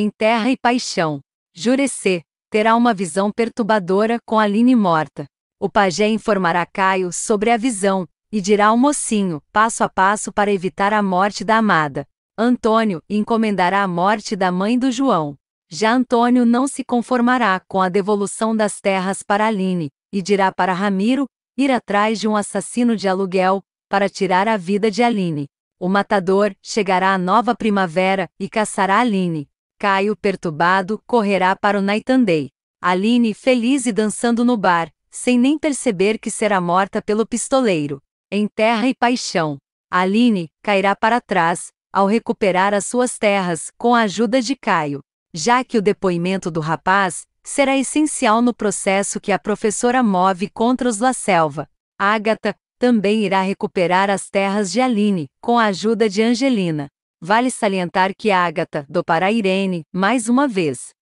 Em Terra e Paixão, Jurecê terá uma visão perturbadora com Aline morta. O pajé informará Caio sobre a visão e dirá ao mocinho, passo a passo para evitar a morte da amada. Antônio encomendará a morte da mãe do João. Já Antônio não se conformará com a devolução das terras para Aline e dirá para Ramiro ir atrás de um assassino de aluguel para tirar a vida de Aline. O matador chegará à nova primavera e caçará Aline, Caio, perturbado, correrá para o Day. Aline, feliz e dançando no bar, sem nem perceber que será morta pelo pistoleiro. Em terra e paixão. Aline cairá para trás, ao recuperar as suas terras, com a ajuda de Caio. Já que o depoimento do rapaz será essencial no processo que a professora move contra os La Selva. Agatha também irá recuperar as terras de Aline, com a ajuda de Angelina. Vale salientar que Ágata, do Irene, mais uma vez,